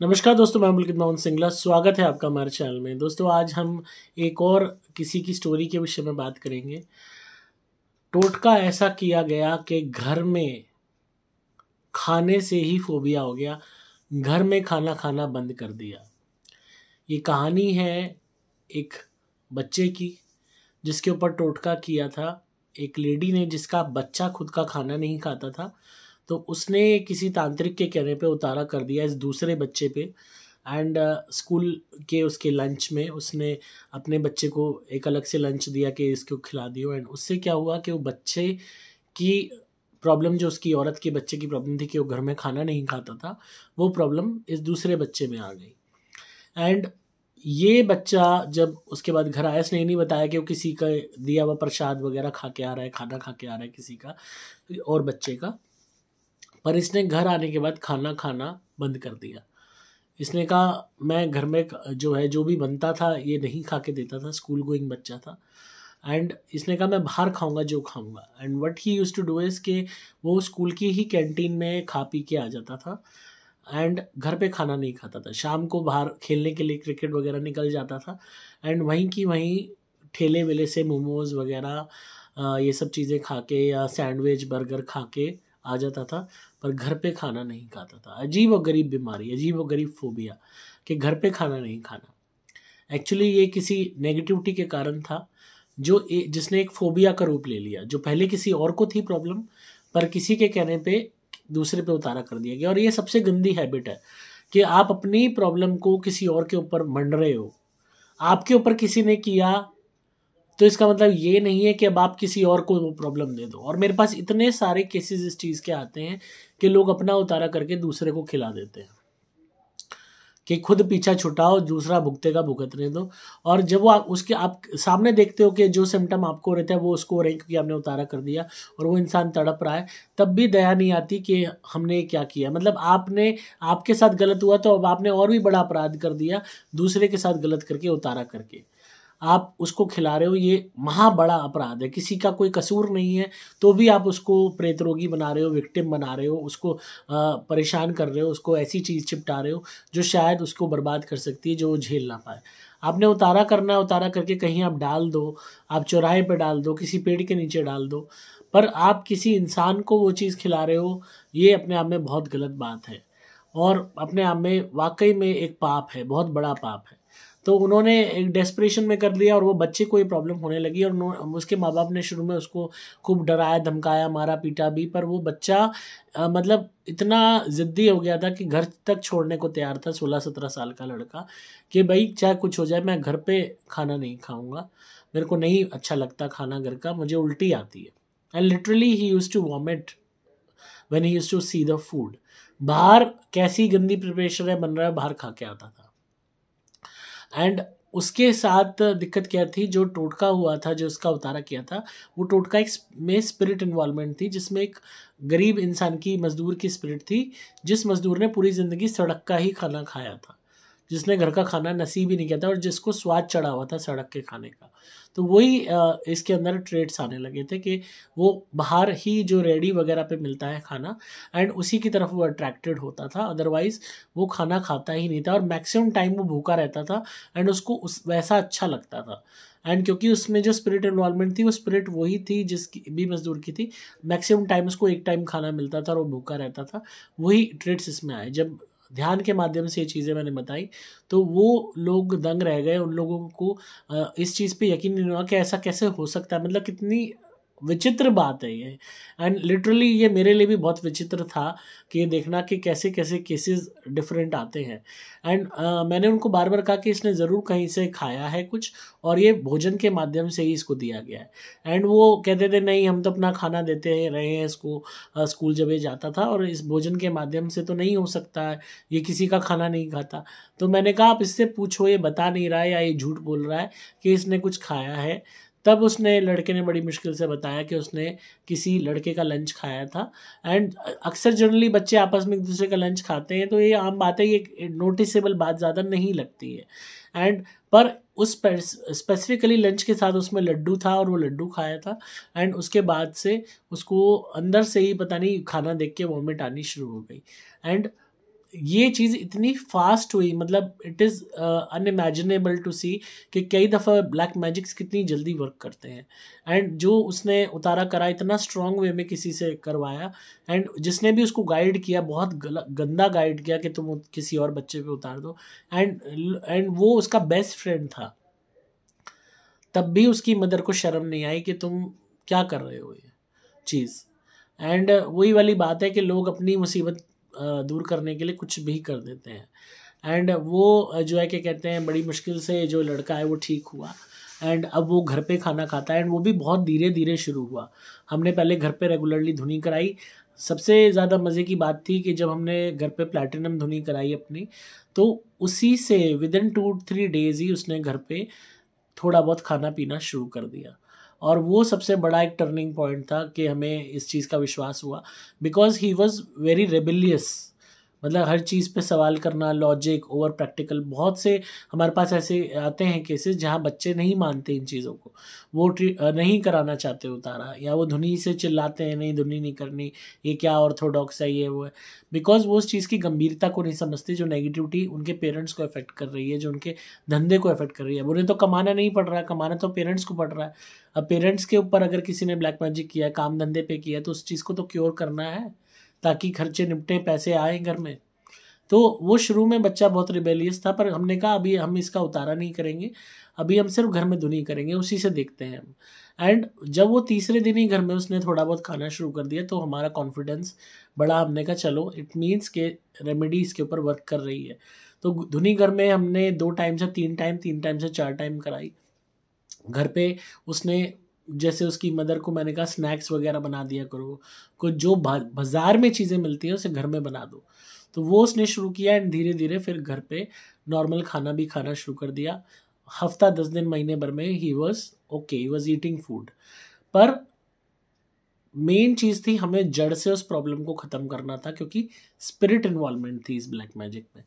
नमस्कार दोस्तों मैं अमल मोहन सिंगला स्वागत है आपका हमारे चैनल में दोस्तों आज हम एक और किसी की स्टोरी के विषय में बात करेंगे टोटका ऐसा किया गया कि घर में खाने से ही फोबिया हो गया घर में खाना खाना बंद कर दिया ये कहानी है एक बच्चे की जिसके ऊपर टोटका किया था एक लेडी ने जिसका बच्चा खुद का खाना नहीं खाता था तो उसने किसी तांत्रिक के कहने पे उतारा कर दिया इस दूसरे बच्चे पे एंड स्कूल uh, के उसके लंच में उसने अपने बच्चे को एक अलग से लंच दिया कि इसको खिला दियो एंड उससे क्या हुआ कि वो बच्चे की प्रॉब्लम जो उसकी औरत के बच्चे की प्रॉब्लम थी कि वो घर में खाना नहीं खाता था वो प्रॉब्लम इस दूसरे बच्चे में आ गई एंड ये बच्चा जब उसके बाद घर आया उसने ये नहीं बताया कि वो किसी का दिया हुआ प्रसाद वगैरह खा के आ रहा है खाना खा के आ रहा है किसी का और बच्चे का पर इसने घर आने के बाद खाना खाना बंद कर दिया इसने कहा मैं घर में जो है जो भी बनता था ये नहीं खा के देता था स्कूल गोइंग बच्चा था एंड इसने कहा मैं बाहर खाऊंगा जो खाऊंगा and what he used to do इस के वो स्कूल की ही कैंटीन में खा पी के आ जाता था एंड घर पे खाना नहीं खाता था शाम को बाहर खेलने के लिए क्रिकेट वगैरह निकल जाता था एंड वहीं की वहीं ठेले वेले से मोमोज़ वगैरह ये सब चीज़ें खा के या सैंडविच बर्गर खा के आ जाता था पर घर पे खाना नहीं खाता था अजीब और गरीब बीमारी अजीब और गरीब फोबिया कि घर पे खाना नहीं खाना एक्चुअली ये किसी नेगेटिविटी के कारण था जो ए, जिसने एक फोबिया का रूप ले लिया जो पहले किसी और को थी प्रॉब्लम पर किसी के कहने पे दूसरे पे उतारा कर दिया गया और ये सबसे गंदी हैबिट है कि आप अपनी प्रॉब्लम को किसी और के ऊपर मंड रहे हो आपके ऊपर किसी ने किया तो इसका मतलब ये नहीं है कि अब आप किसी और को वो प्रॉब्लम दे दो और मेरे पास इतने सारे केसेस इस चीज़ के आते हैं कि लोग अपना उतारा करके दूसरे को खिला देते हैं कि खुद पीछा छुटाओ दूसरा भुगतेगा भुगतने दो और जब वो आप उसके आप सामने देखते हो कि जो सिम्टम आपको हो रहे थे वो उसको हो रहे हैं क्योंकि हमने उतारा कर दिया और वो इंसान तड़प रहा है तब भी दया नहीं आती कि हमने क्या किया मतलब आपने आपके साथ गलत हुआ तो अब आपने और भी बड़ा अपराध कर दिया दूसरे के साथ गलत करके उतारा करके आप उसको खिला रहे हो ये महा बड़ा अपराध है किसी का कोई कसूर नहीं है तो भी आप उसको प्रेतरोगी बना रहे हो विक्टिम बना रहे हो उसको परेशान कर रहे हो उसको ऐसी चीज़ चिपटा रहे हो जो शायद उसको बर्बाद कर सकती है जो वो झेल ना पाए आपने उतारा करना है उतारा करके कहीं आप डाल दो आप चौराहे पर डाल दो किसी पेड़ के नीचे डाल दो पर आप किसी इंसान को वो चीज़ खिला रहे हो ये अपने आप में बहुत गलत बात है और अपने आप में वाकई में एक पाप है बहुत बड़ा पाप है तो उन्होंने एक डेस्परेशन में कर लिया और वो बच्चे को ये प्रॉब्लम होने लगी और उसके माँ बाप ने शुरू में उसको खूब डराया धमकाया मारा पीटा भी पर वो बच्चा आ, मतलब इतना ज़िद्दी हो गया था कि घर तक छोड़ने को तैयार था सोलह सत्रह साल का लड़का कि भाई चाहे कुछ हो जाए मैं घर पर खाना नहीं खाऊँगा मेरे को नहीं अच्छा लगता खाना घर का मुझे उल्टी आती है and literally he used to vomit when he used to see the food बाहर कैसी गंदी प्रिपरेशन है बन रहा है बाहर खा के आता था एंड उसके साथ दिक्कत क्या थी जो टोटका हुआ था जो उसका उतारा किया था वो टोटका एक में स्पिरिट इन्वॉल्वमेंट थी जिसमें एक गरीब इंसान की मजदूर की स्पिरिट थी जिस मजदूर ने पूरी ज़िंदगी सड़क का ही खाना खाया था जिसने घर का खाना नसीब ही नहीं किया था और जिसको स्वाद चढ़ा हुआ था सड़क के खाने का तो वही इसके अंदर ट्रेड्स आने लगे थे कि वो बाहर ही जो रेडी वगैरह पे मिलता है खाना एंड उसी की तरफ वो अट्रैक्टेड होता था अदरवाइज़ वो खाना खाता ही नहीं था और मैक्सिमम टाइम वो भूखा रहता था एंड उसको उस वैसा अच्छा लगता था एंड क्योंकि उसमें जो स्पिरिट इन्वॉल्वमेंट थी वो स्पिरिट वही थी जिसकी भी मजदूर की थी मैक्सिमम टाइम उसको एक टाइम खाना मिलता था और वो भूखा रहता था वही ट्रेड्स इसमें आए जब ध्यान के माध्यम से ये चीज़ें मैंने बताई तो वो लोग दंग रह गए उन लोगों को इस चीज़ पे यकीन नहीं हुआ कि ऐसा कैसे हो सकता है मतलब कितनी विचित्र बात है ये एंड लिटरली ये मेरे लिए भी बहुत विचित्र था कि ये देखना कि कैसे कैसे केसेस डिफरेंट आते हैं एंड uh, मैंने उनको बार बार कहा कि इसने ज़रूर कहीं से खाया है कुछ और ये भोजन के माध्यम से ही इसको दिया गया है एंड वो कहते थे नहीं हम तो अपना खाना देते रहे हैं इसको स्कूल जब ये जाता था और इस भोजन के माध्यम से तो नहीं हो सकता है ये किसी का खाना नहीं खाता तो मैंने कहा आप इससे पूछो ये बता नहीं रहा है या ये झूठ बोल रहा है कि इसने कुछ खाया है तब उसने लड़के ने बड़ी मुश्किल से बताया कि उसने किसी लड़के का लंच खाया था एंड अक्सर जनरली बच्चे आपस में एक दूसरे का लंच खाते हैं तो ये आम बात है ये नोटिसेबल बात ज़्यादा नहीं लगती है एंड पर उस स्पेसिफिकली लंच के साथ उसमें लड्डू था और वो लड्डू खाया था एंड उसके बाद से उसको अंदर से ही पता नहीं खाना देख के वॉमिट आनी शुरू हो गई एंड ये चीज़ इतनी फास्ट हुई मतलब it is unimaginable to see कि कई दफ़ा ब्लैक मैजिक्स कितनी जल्दी वर्क करते हैं एंड जो उसने उतारा करा इतना स्ट्रॉन्ग वे में किसी से करवाया एंड जिसने भी उसको गाइड किया बहुत गंदा गाइड किया कि तुम किसी और बच्चे पे उतार दो एंड एंड वो उसका बेस्ट फ्रेंड था तब भी उसकी मदर को शर्म नहीं आई कि तुम क्या कर रहे हो ये चीज़ एंड वही वाली बात है कि लोग अपनी मुसीबत दूर करने के लिए कुछ भी कर देते हैं एंड वो जो है क्या कहते हैं बड़ी मुश्किल से जो लड़का है वो ठीक हुआ एंड अब वो घर पे खाना खाता है एंड वो भी बहुत धीरे धीरे शुरू हुआ हमने पहले घर पे रेगुलरली धुनी कराई सबसे ज़्यादा मज़े की बात थी कि जब हमने घर पे प्लैटिनम धुनी कराई अपनी तो उसी से within two three days ही उसने घर पे थोड़ा बहुत खाना पीना शुरू कर दिया और वो सबसे बड़ा एक टर्निंग पॉइंट था कि हमें इस चीज़ का विश्वास हुआ because he was very rebellious मतलब हर चीज़ पे सवाल करना लॉजिक ओवर प्रैक्टिकल बहुत से हमारे पास ऐसे आते हैं केसेस जहाँ बच्चे नहीं मानते इन चीज़ों को वो नहीं कराना चाहते उतारा या वो धुनी से चिल्लाते हैं नहीं धुनी नहीं करनी ये क्या ऑर्थोडॉक्स है ये वो है बिकॉज वो उस चीज़ की गंभीरता को नहीं समझते जो नेगेटिविटी उनके पेरेंट्स को इफेक्ट कर रही है जो उनके धंधे को इफेक्ट कर रही है उन्हें तो कमाना नहीं पड़ रहा है कमाना तो पेरेंट्स को पड़ रहा है अब पेरेंट्स के ऊपर अगर किसी ने ब्लैक मैजिक किया है काम धंधे पे किया है तो उस चीज़ को तो क्योर करना है ताकि खर्चे निपटे पैसे आए घर में तो वो शुरू में बच्चा बहुत रिबेलियस था पर हमने कहा अभी हम इसका उतारा नहीं करेंगे अभी हम सिर्फ घर में धुनी करेंगे उसी से देखते हैं हम एंड जब वो तीसरे दिन ही घर में उसने थोड़ा बहुत खाना शुरू कर दिया तो हमारा कॉन्फिडेंस बड़ा हमने कहा चलो इट मीन्स के रेमेडी इसके ऊपर वर्क कर रही है तो धुनी घर में हमने दो टाइम से तीन टाइम तीन टाइम से चार टाइम कराई घर पे उसने जैसे उसकी मदर को मैंने कहा स्नैक्स वगैरह बना दिया करो को जो बाज़ार में चीज़ें मिलती हैं उसे घर में बना दो तो वो उसने शुरू किया एंड धीरे धीरे फिर घर पे नॉर्मल खाना भी खाना शुरू कर दिया हफ्ता दस दिन महीने भर में he was okay he was eating food पर मेन चीज़ थी हमें जड़ से उस प्रॉब्लम को ख़त्म करना था क्योंकि स्पिरिट इन्वॉल्वमेंट थी इस ब्लैक मैजिक में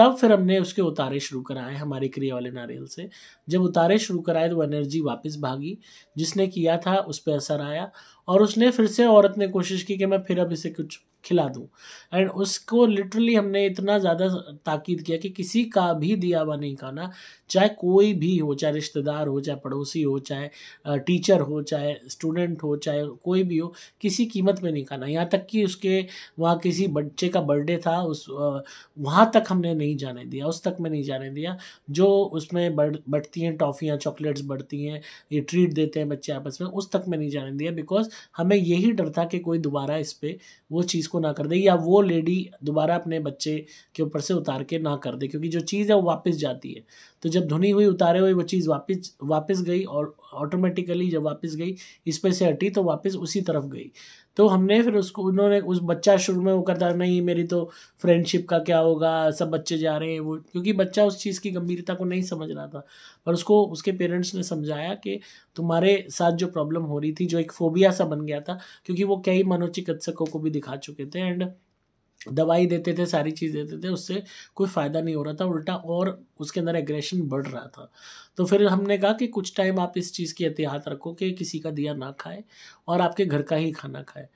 तब फिर हमने उसके उतारे शुरू कराए हमारे क्रिया वाले नारियल से जब उतारे शुरू कराए तो वो एनर्जी वापस भागी जिसने किया था उस पर असर आया और उसने फिर से औरत ने कोशिश की कि मैं फिर अब इसे कुछ खिला दूँ एंड उसको लिटरली हमने इतना ज़्यादा ताकीद किया कि किसी का भी दिया हुआ नहीं खाना चाहे कोई भी हो चाहे रिश्तेदार हो चाहे पड़ोसी हो चाहे टीचर हो चाहे स्टूडेंट हो चाहे कोई भी हो किसी कीमत में नहीं खाना यहाँ तक कि उसके वहाँ किसी बच्चे का बर्थडे था उस वहाँ तक हमने नहीं जाने दिया उस तक में नहीं जाने दिया जो उसमें बढ़ बढ़ती हैं टॉफ़ियाँ चॉकलेट्स बढ़ती हैं ये ट्रीट देते हैं बच्चे आपस में उस तक में नहीं जाने दिया बिकॉज हमें यही डर था कि कोई दोबारा इस पर वो चीज़ को ना कर दे या वो लेडी दोबारा अपने बच्चे के ऊपर से उतार के ना कर दे क्योंकि जो चीज़ है वो वापस जाती है तो जब धुनी हुई उतारे हुई वो चीज़ वापस वापस गई और ऑटोमेटिकली जब वापस गई इस पर से हटी तो वापस उसी तरफ गई तो हमने फिर उसको उन्होंने उस बच्चा शुरू में वो करता नहीं मेरी तो फ्रेंडशिप का क्या होगा सब बच्चे जा रहे हैं वो क्योंकि बच्चा उस चीज़ की गंभीरता को नहीं समझ रहा था पर उसको उसके पेरेंट्स ने समझाया कि तुम्हारे साथ जो प्रॉब्लम हो रही थी जो एक फोबिया सा बन गया था क्योंकि वो कई मनोचिकित्सकों को भी दिखा चुके थे एंड दवाई देते थे सारी चीज़ देते थे उससे कोई फ़ायदा नहीं हो रहा था उल्टा और उसके अंदर एग्रेशन बढ़ रहा था तो फिर हमने कहा कि कुछ टाइम आप इस चीज़ की एहतियात रखो कि किसी का दिया ना खाए और आपके घर का ही खाना खाए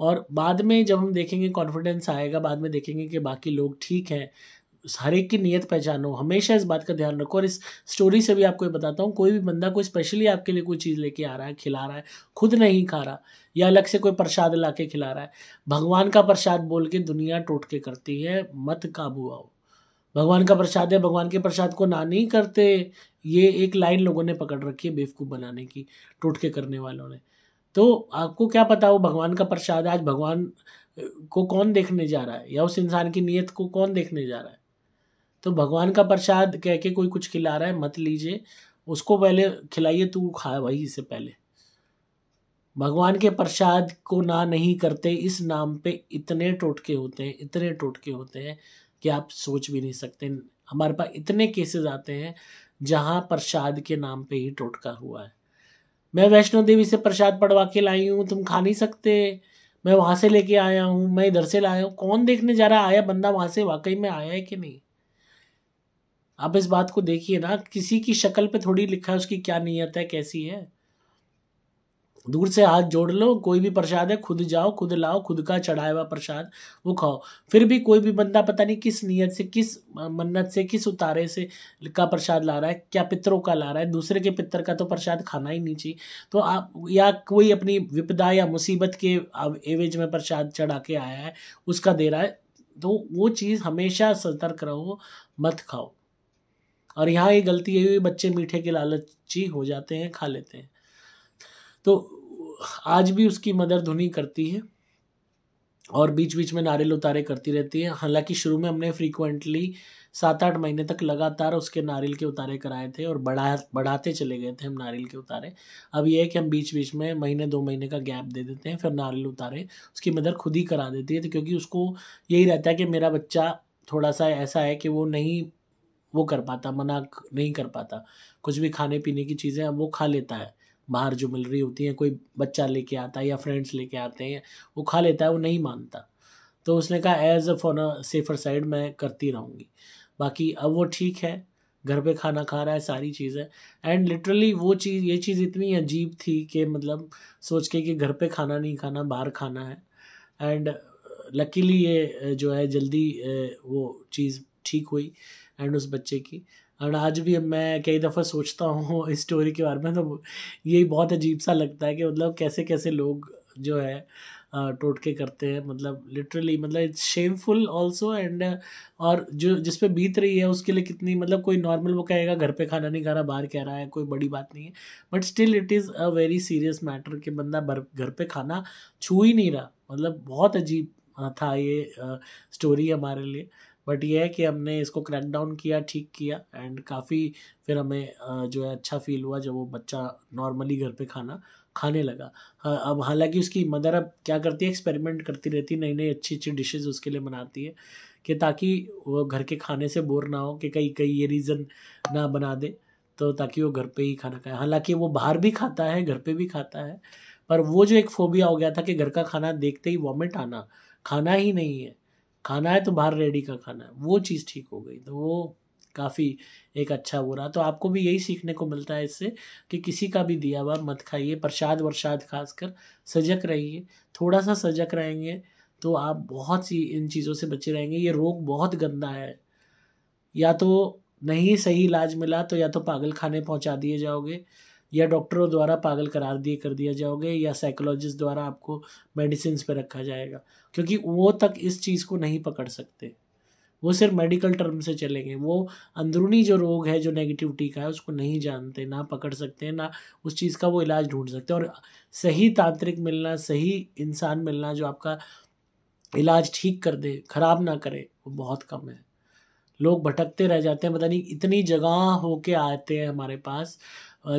और बाद में जब हम देखेंगे कॉन्फिडेंस आएगा बाद में देखेंगे कि बाकी लोग ठीक हैं हर एक की नीयत पहचानो हमेशा इस बात का ध्यान रखो और इस स्टोरी से भी आपको ये बताता हूँ कोई भी बंदा कोई स्पेशली आपके लिए कोई चीज़ लेके आ रहा है खिला रहा है खुद नहीं खा रहा या अलग से कोई प्रसाद ला के खिला रहा है भगवान का प्रसाद बोल के दुनिया टूट के करती है मत काबू आओ भगवान का प्रसाद है भगवान के प्रसाद को ना नहीं करते ये एक लाइन लोगों ने पकड़ रखी है बेवकूफ़ बनाने की टोटके करने वालों ने तो आपको क्या पता हो भगवान का प्रसाद आज भगवान को कौन देखने जा रहा है या उस इंसान की नीयत को कौन देखने जा रहा है तो भगवान का प्रसाद कह के कोई कुछ खिला रहा है मत लीजिए उसको पहले खिलाइए तू खा भाई इससे पहले भगवान के प्रसाद को ना नहीं करते इस नाम पे इतने टोटके होते हैं इतने टोटके होते हैं कि आप सोच भी नहीं सकते हमारे पास इतने केसेस आते हैं जहाँ प्रसाद के नाम पे ही टोटका हुआ है मैं वैष्णो देवी से प्रसाद पड़वा के लाई हूँ तुम खा नहीं सकते मैं वहाँ से लेके आया हूँ मैं इधर से लाया हूँ कौन देखने जा रहा आया बंदा वहाँ से वाकई में आया है कि नहीं आप इस बात को देखिए ना किसी की शक्ल पे थोड़ी लिखा है उसकी क्या नीयत है कैसी है दूर से हाथ जोड़ लो कोई भी प्रसाद है खुद जाओ खुद लाओ खुद का चढ़ाया हुआ प्रसाद वो खाओ फिर भी कोई भी बंदा पता नहीं किस नीयत से किस मन्नत से किस उतारे से का प्रसाद ला रहा है क्या पितरों का ला रहा है दूसरे के पितर का तो प्रसाद खाना ही नहीं चाहिए तो आप या कोई अपनी विपदा या मुसीबत के एवेज में प्रसाद चढ़ा के आया है उसका दे रहा है तो वो चीज़ हमेशा सतर्क रहो मत खाओ और यहाँ ये गलती यही हुई बच्चे मीठे के लालची हो जाते हैं खा लेते हैं तो आज भी उसकी मदर धुनी करती है और बीच बीच में नारियल उतारे करती रहती है हालांकि शुरू में हमने फ्रीक्वेंटली सात आठ महीने तक लगातार उसके नारियल के उतारे कराए थे और बढ़ा बढ़ाते चले गए थे हम नारियल के उतारे अब यह है कि हम बीच बीच में महीने दो महीने का गैप दे देते हैं फिर नारियल उतारे उसकी मदर खुद ही करा देती है तो क्योंकि उसको यही रहता है कि मेरा बच्चा थोड़ा सा ऐसा है कि वो नहीं वो कर पाता मना नहीं कर पाता कुछ भी खाने पीने की चीज़ें अब वो खा लेता है बाहर जो मिल रही होती हैं कोई बच्चा लेके आता है या फ्रेंड्स लेके आते हैं वो खा लेता है वो नहीं मानता तो उसने कहा as a for safer side मैं करती रहूँगी बाकी अब वो ठीक है घर पे खाना खा रहा है सारी चीज़ें एंड लिटरली वो चीज़ ये चीज़ इतनी अजीब थी कि मतलब सोच के कि घर पे खाना नहीं खाना बाहर खाना है एंड लकीली ये जो है जल्दी वो चीज़ ठीक हुई एंड उस बच्चे की और आज भी मैं कई दफ़ा सोचता हूँ इस स्टोरी के बारे में तो यही बहुत अजीब सा लगता है कि मतलब कैसे कैसे लोग जो है टोटके करते हैं मतलब लिटरली मतलब इट्स शेमफुल ऑल्सो एंड और जो जिस पे बीत रही है उसके लिए कितनी मतलब कोई नॉर्मल वो कहेगा घर पे खाना नहीं खा रहा बाहर कह रहा है कोई बड़ी बात नहीं है but still it is a very serious matter कि बंदा घर पे खाना छू ही नहीं रहा मतलब बहुत अजीब था ये स्टोरी हमारे लिए बट ये है कि हमने इसको क्रैक डाउन किया ठीक किया एंड काफ़ी फिर हमें जो है अच्छा फील हुआ जब वो बच्चा नॉर्मली घर पे खाना खाने लगा अब हालांकि उसकी मदर अब क्या करती है एक्सपेरिमेंट करती रहती है नई नई अच्छी अच्छी डिशेज़ उसके लिए बनाती है कि ताकि वो घर के खाने से बोर ना हो कि कहीं कहीं ये रीज़न ना बना दे तो ताकि वो घर पे ही खाना खाए हालांकि वो बाहर भी खाता है घर पे भी खाता है पर वो जो एक फोबिया हो गया था कि घर का खाना देखते ही वॉमिट आना खाना ही नहीं है खाना है तो बाहर रेडी का खाना है वो चीज़ ठीक हो गई तो वो काफ़ी एक अच्छा हो रहा तो आपको भी यही सीखने को मिलता है इससे कि किसी का भी दिया हुआ मत खाइए प्रसाद वरसाद खासकर सजग रहिए थोड़ा सा सजग रहेंगे तो आप बहुत सी इन चीज़ों से बचे रहेंगे ये रोग बहुत गंदा है या तो नहीं सही इलाज मिला तो या तो पागल खाने पहुंचा दिए जाओगे या डॉक्टरों द्वारा पागल करार दिए कर दिया जाओगे या साइकोलॉजिस्ट द्वारा आपको मेडिसिन पर रखा जाएगा क्योंकि वो तक इस चीज़ को नहीं पकड़ सकते वो सिर्फ मेडिकल टर्म से चलेंगे वो अंदरूनी जो रोग है जो नेगेटिविटी का है उसको नहीं जानते ना पकड़ सकते हैं ना उस चीज़ का वो इलाज ढूंढ सकते हैं और सही तांत्रिक मिलना सही इंसान मिलना जो आपका इलाज ठीक कर दे ख़राब ना करे वो बहुत कम है लोग भटकते रह जाते हैं पता नहीं इतनी जगह होके आते हैं हमारे पास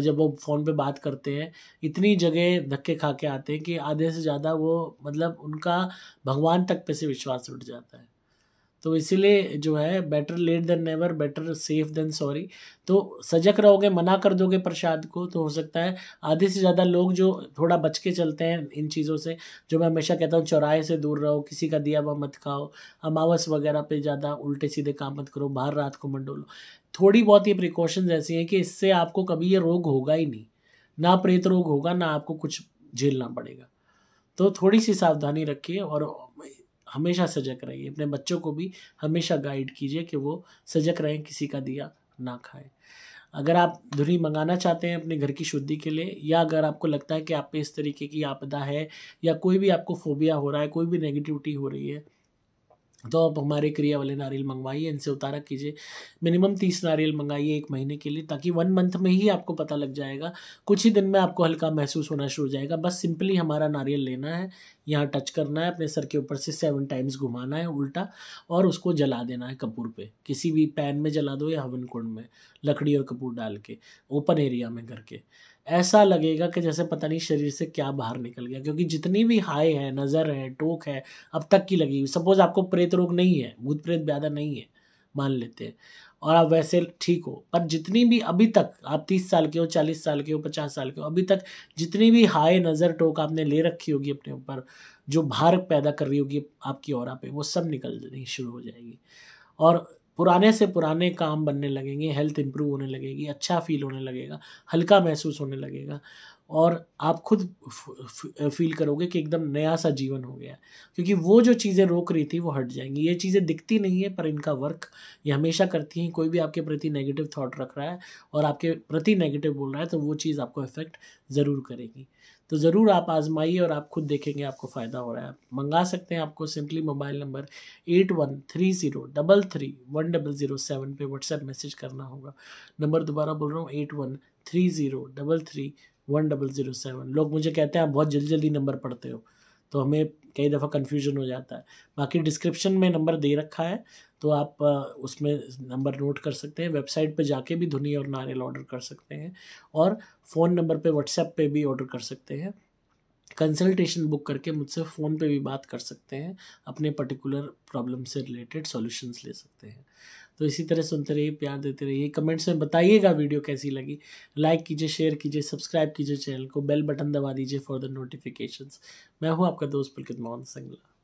जब वो फ़ोन पे बात करते हैं इतनी जगह धक्के खा के आते हैं कि आधे से ज़्यादा वो मतलब उनका भगवान तक पे से विश्वास उठ जाता है तो इसीलिए जो है better late than never better safe than sorry तो सजग रहोगे मना कर दोगे प्रसाद को तो हो सकता है आधे से ज़्यादा लोग जो थोड़ा बच के चलते हैं इन चीज़ों से जो मैं हमेशा कहता हूँ चौराहे से दूर रहो किसी का दिया हुआ मत खाओ अमावस वगैरह पे ज़्यादा उल्टे सीधे काम मत करो बाहर रात को मंडोलो थोड़ी बहुत ये प्रिकॉशंस ऐसी हैं कि इससे आपको कभी ये रोग होगा ही नहीं ना प्रेत रोग होगा ना आपको कुछ झेलना पड़ेगा तो थोड़ी सी सावधानी रखिए और हमेशा सजग रहिए अपने बच्चों को भी हमेशा गाइड कीजिए कि वो सजग रहें किसी का दिया ना खाएं अगर आप धुनी मंगाना चाहते हैं अपने घर की शुद्धि के लिए या अगर आपको लगता है कि आप पे इस तरीके की आपदा है या कोई भी आपको फोबिया हो रहा है कोई भी नेगेटिविटी हो रही है तो आप हमारे क्रिया वाले नारियल मंगवाइए इनसे उतारा कीजिए मिनिमम तीस नारियल मंगाइए एक महीने के लिए ताकि वन मंथ में ही आपको पता लग जाएगा कुछ ही दिन में आपको हल्का महसूस होना शुरू हो जाएगा बस सिंपली हमारा नारियल लेना है यहाँ टच करना है अपने सर के ऊपर से सेवन टाइम्स घुमाना है उल्टा और उसको जला देना है कपूर पे किसी भी पैन में जला दो या हवन कुंड में लकड़ी और कपूर डाल के ओपन एरिया में घर के ऐसा लगेगा कि जैसे पता नहीं शरीर से क्या बाहर निकल गया क्योंकि जितनी भी हाय है नज़र है टोक है अब तक की लगी हुई सपोज़ आपको प्रेत रोग नहीं है भूत प्रेत ज़्यादा नहीं है मान लेते हैं और आप वैसे ठीक हो पर जितनी भी अभी तक आप तीस साल के हो चालीस साल के हो पचास साल के हो अभी तक जितनी भी हाय नज़र टोक आपने ले रखी होगी अपने ऊपर जो भार पैदा कर रही होगी आपकी और पे वो सब निकल शुरू हो जाएगी और पुराने से पुराने काम बनने लगेंगे हेल्थ इम्प्रूव होने लगेगी अच्छा फील होने लगेगा हल्का महसूस होने लगेगा और आप खुद फील करोगे कि एकदम नया सा जीवन हो गया क्योंकि वो जो चीज़ें रोक रही थी वो हट जाएंगी ये चीज़ें दिखती नहीं है पर इनका वर्क ये हमेशा करती हैं कोई भी आपके प्रति नेगेटिव थॉट रख रहा है और आपके प्रति नेगेटिव बोल रहा है तो वो चीज़ आपको इफेक्ट ज़रूर करेगी तो ज़रूर आप आजमाइए और आप खुद देखेंगे आपको फ़ायदा हो रहा है मंगा सकते हैं आपको simply mobile number eight one three zero double three one double zero seven पर व्हाट्सएप मैसेज करना होगा नंबर दोबारा बोल रहा हूँ eight one three zero double three one double zero seven लोग मुझे कहते हैं आप बहुत जल्दी जल्दी नंबर पढ़ते हो तो हमें कई दफ़ा कन्फ्यूजन हो जाता है बाकी डिस्क्रिप्शन में नंबर दे रखा है तो आप उसमें नंबर नोट कर सकते हैं वेबसाइट पे जाके भी धुनी और नारियल ऑर्डर कर सकते हैं और फ़ोन नंबर पे व्हाट्सएप पे भी ऑर्डर कर सकते हैं कंसल्टेशन बुक करके मुझसे फ़ोन पे भी बात कर सकते हैं अपने पर्टिकुलर प्रॉब्लम से रिलेटेड सॉल्यूशंस ले सकते हैं तो इसी तरह सुनते रहिए प्यार देते रहिए कमेंट्स में बताइएगा वीडियो कैसी लगी लाइक कीजिए शेयर कीजिए सब्सक्राइब कीजिए चैनल को बेल बटन दबा दीजिए फॉर द नोटिफिकेशंस मैं हूँ आपका दोस्त पुलकित मोहन सिंगला